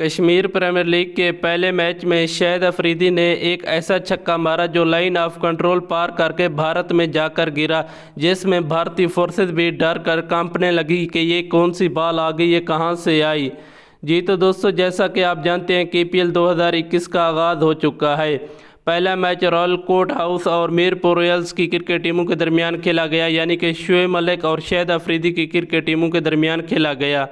Kashmir premiere league के पहले match में शहद अफरीदी ने एक ऐसा छक्का मारा जो लाइन ऑफ कंट्रोल पार करके भारत में जाकर गिरा जिसमें भारतीय फोर्सेस भी डर कर कांपने लगी कि ये कौन सी बॉल आ गई ये कहाँ से आई जी तो दोस्तों जैसा कि आप जानते हैं के पी एल 2021 का आगाज़ हो चुका है पहला मैच रॉयल कोर्ट हाउस और मीरपुर रॉयल्स की क्रिकेट टीमों के दरमियान खेला गया यानी कि शुएब मलिक और शहद अफरीदी की क्रिकेट टीमों के दरमियान खेला गया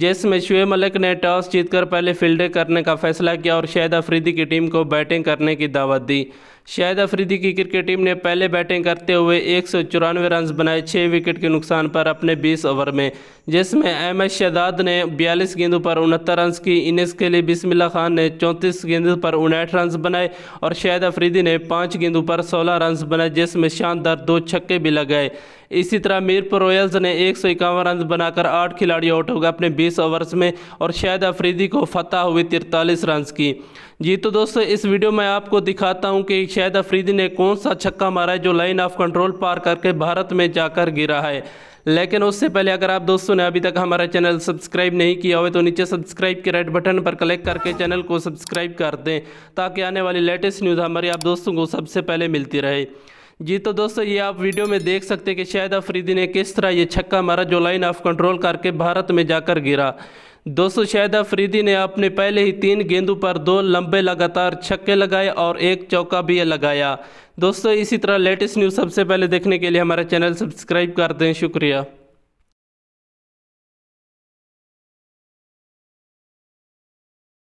जिसमें शुएब मलिक ने टॉस जीतकर पहले फील्डिंग करने का फैसला किया और शाहिद अफरीदी की टीम को बैटिंग करने की दावत दी शाहिद अफरीदी की क्रिकेट टीम ने पहले बैटिंग करते हुए एक सौ चौरानवे रन बनाए छः विकेट के नुकसान पर अपने बीस ओवर में जिसमें एम एस शदाद ने बयालीस गेंदों पर उनहत्तर रन की इनिंग्स के लिए बिस्मिल्ला खान ने चौंतीस गेंदों पर उनहठ रन बनाए और शाहिद अफरीदी ने पाँच गेंदों पर सोलह रन बनाए जिसमें शानदार दो छक्के भी लगाए इसी तरह मीरपुर रॉयल्स ने एक रन बनाकर आठ खिलाड़ी आउट हो गए अपने बीस ओवर्स में और शायद अफरीदी को फतह हुई तिरतालीस रन की जी तो दोस्तों इस वीडियो में आपको दिखाता हूँ कि शायद अफरीदी ने कौन सा छक्का मारा है जो लाइन ऑफ कंट्रोल पार करके भारत में जाकर गिरा है लेकिन उससे पहले अगर आप दोस्तों ने अभी तक हमारा चैनल सब्सक्राइब नहीं किया हो तो नीचे सब्सक्राइब के रेड बटन पर क्लिक करके चैनल को सब्सक्राइब कर दें ताकि आने वाली लेटेस्ट न्यूज़ हमारी आप दोस्तों को सबसे पहले मिलती रहे जी तो दोस्तों ये आप वीडियो में देख सकते हैं कि शायद अफरीदी ने किस तरह ये छक्का मारा जो लाइन ऑफ कंट्रोल करके भारत में जाकर गिरा दोस्तों शायद अफरीदी ने अपने पहले ही तीन गेंदों पर दो लंबे लगातार छक्के लगाए और एक चौका भी लगाया दोस्तों इसी तरह लेटेस्ट न्यूज़ सबसे पहले देखने के लिए हमारा चैनल सब्सक्राइब कर दें शुक्रिया